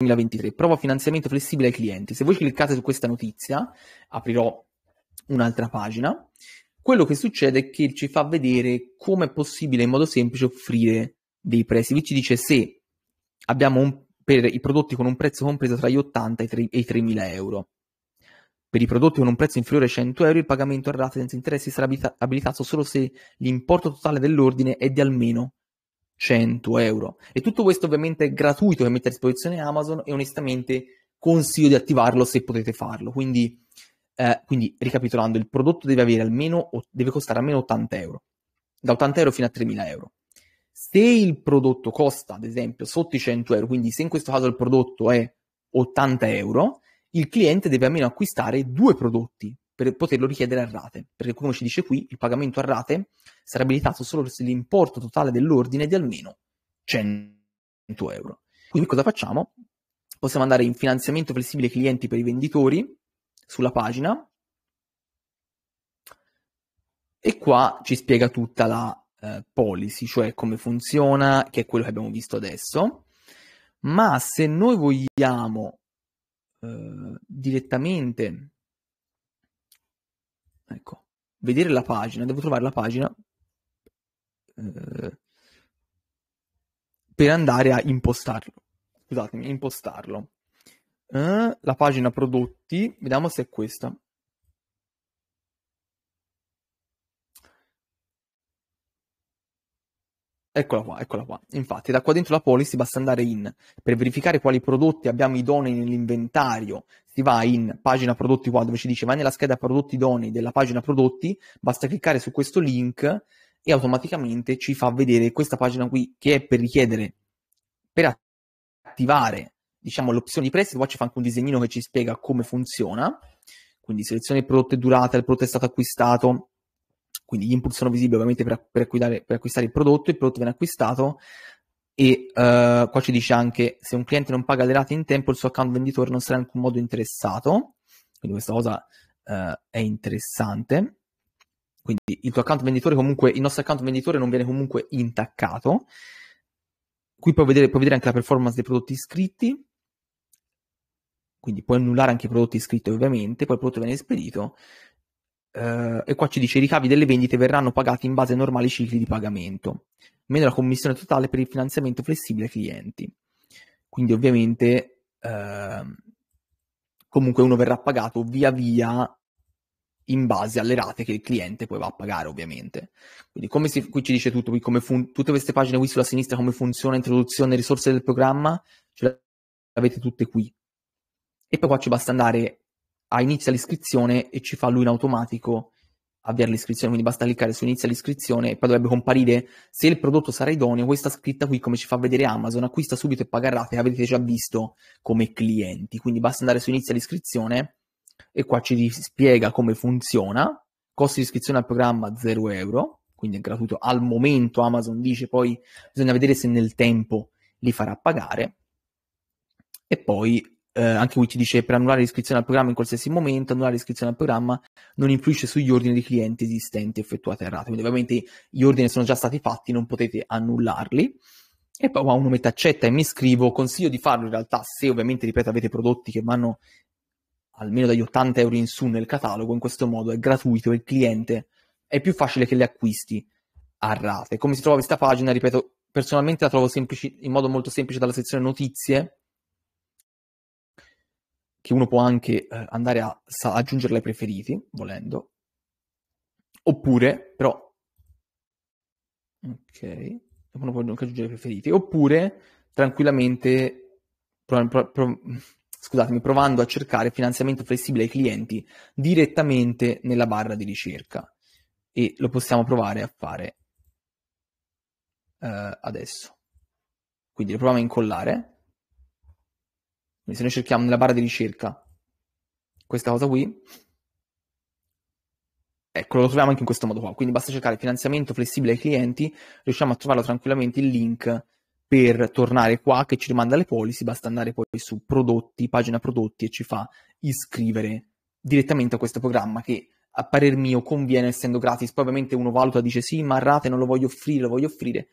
2023, prova finanziamento flessibile ai clienti. Se voi cliccate su questa notizia, aprirò un'altra pagina, quello che succede è che ci fa vedere come è possibile in modo semplice offrire dei prezzi. ci dice se abbiamo un, per i prodotti con un prezzo compreso tra gli 80 e i 3.000 euro. Per i prodotti con un prezzo inferiore ai 100 euro il pagamento a rate senza interessi sarà abilita- abilitato solo se l'importo totale dell'ordine è di almeno 100 euro. E tutto questo ovviamente è gratuito che mette a disposizione Amazon e onestamente consiglio di attivarlo se potete farlo. Quindi, eh, quindi ricapitolando, il prodotto deve, avere almeno, deve costare almeno 80 euro, da 80 euro fino a 3.000 euro. Se il prodotto costa, ad esempio, sotto i 100 euro, quindi se in questo caso il prodotto è 80 euro, il cliente deve almeno acquistare due prodotti per poterlo richiedere a rate, perché come ci dice qui, il pagamento a rate sarà abilitato solo se l'importo totale dell'ordine è di almeno 100 euro. Quindi cosa facciamo? Possiamo andare in finanziamento flessibile clienti per i venditori sulla pagina e qua ci spiega tutta la eh, policy, cioè come funziona, che è quello che abbiamo visto adesso. Ma se noi vogliamo eh, direttamente Ecco, vedere la pagina, devo trovare la pagina eh, per andare a impostarlo. Scusatemi, impostarlo. Eh, la pagina prodotti, vediamo se è questa. Eccola qua, eccola qua. Infatti, da qua dentro la policy basta andare in, per verificare quali prodotti abbiamo idonei nell'inventario, si va in pagina prodotti qua dove ci dice vai nella scheda prodotti idonei della pagina prodotti, basta cliccare su questo link e automaticamente ci fa vedere questa pagina qui che è per richiedere, per attivare, diciamo, l'opzione di prestito, qua ci fa anche un disegnino che ci spiega come funziona, quindi selezione il prodotto e durata, il prodotto è stato acquistato, quindi gli input sono visibili ovviamente per, per, per acquistare il prodotto, il prodotto viene acquistato e uh, qua ci dice anche se un cliente non paga le rate in tempo il suo account venditore non sarà in alcun modo interessato, quindi questa cosa uh, è interessante. Quindi il tuo account venditore comunque, il nostro account venditore non viene comunque intaccato. Qui puoi vedere, puoi vedere anche la performance dei prodotti iscritti, quindi puoi annullare anche i prodotti iscritti ovviamente, poi il prodotto viene spedito eh, e qua ci dice i ricavi delle vendite verranno pagati in base ai normali cicli di pagamento, meno la commissione totale per il finanziamento flessibile ai clienti. Quindi ovviamente eh, comunque uno verrà pagato via via in base alle rate che il cliente poi va a pagare ovviamente. Quindi come si, qui ci dice tutto, come fun- tutte queste pagine qui sulla sinistra come funziona, introduzione, risorse del programma, ce le avete tutte qui. E poi qua ci basta andare inizia l'iscrizione e ci fa lui in automatico avviare l'iscrizione, quindi basta cliccare su inizia l'iscrizione e poi dovrebbe comparire se il prodotto sarà idoneo, questa scritta qui come ci fa vedere Amazon, acquista subito e paga rate, avete già visto come clienti, quindi basta andare su inizia l'iscrizione e qua ci spiega come funziona, costi di iscrizione al programma 0 euro, quindi è gratuito al momento, Amazon dice poi bisogna vedere se nel tempo li farà pagare e poi eh, anche qui ci dice per annullare l'iscrizione al programma in qualsiasi momento, annullare l'iscrizione al programma non influisce sugli ordini di clienti esistenti effettuati a rate. Quindi ovviamente gli ordini sono già stati fatti, non potete annullarli. E poi uno mette accetta e mi iscrivo, consiglio di farlo in realtà se ovviamente, ripeto, avete prodotti che vanno almeno dagli 80 euro in su nel catalogo, in questo modo è gratuito, il cliente è più facile che li acquisti a rate. Come si trova questa pagina? Ripeto, personalmente la trovo semplici, in modo molto semplice dalla sezione notizie, che uno può anche eh, andare a sa, aggiungerle ai preferiti, volendo. Oppure, però... Ok, uno può anche aggiungere i preferiti. Oppure, tranquillamente, pro, pro, pro, scusatemi, provando a cercare finanziamento flessibile ai clienti direttamente nella barra di ricerca. E lo possiamo provare a fare eh, adesso. Quindi lo proviamo a incollare quindi se noi cerchiamo nella barra di ricerca questa cosa qui, ecco, lo troviamo anche in questo modo qua. Quindi basta cercare finanziamento flessibile ai clienti, riusciamo a trovarlo tranquillamente il link per tornare qua che ci rimanda alle policy, basta andare poi su prodotti, pagina prodotti e ci fa iscrivere direttamente a questo programma che a parer mio conviene essendo gratis. Poi ovviamente uno valuta dice sì, ma rate non lo voglio offrire, lo voglio offrire.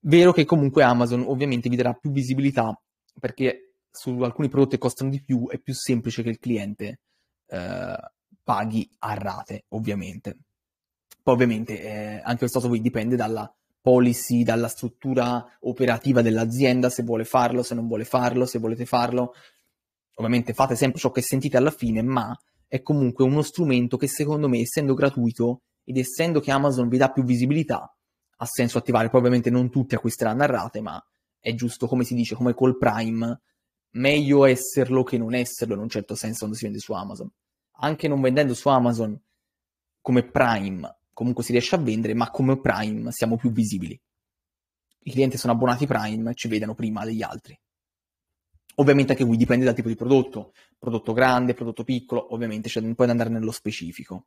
Vero che comunque Amazon ovviamente vi darà più visibilità perché su alcuni prodotti costano di più, è più semplice che il cliente eh, paghi a rate, ovviamente. Poi ovviamente eh, anche questo poi dipende dalla policy, dalla struttura operativa dell'azienda, se vuole farlo, se non vuole farlo, se volete farlo. Ovviamente fate sempre ciò che sentite alla fine, ma è comunque uno strumento che secondo me, essendo gratuito ed essendo che Amazon vi dà più visibilità, ha senso attivare. Poi ovviamente non tutti acquisteranno a rate, ma è giusto, come si dice, come col Prime, meglio esserlo che non esserlo in un certo senso quando si vende su Amazon. Anche non vendendo su Amazon come Prime, comunque si riesce a vendere, ma come Prime siamo più visibili. I clienti sono abbonati Prime, ci vedono prima degli altri. Ovviamente anche qui dipende dal tipo di prodotto, prodotto grande, prodotto piccolo, ovviamente c'è cioè, poi da andare nello specifico.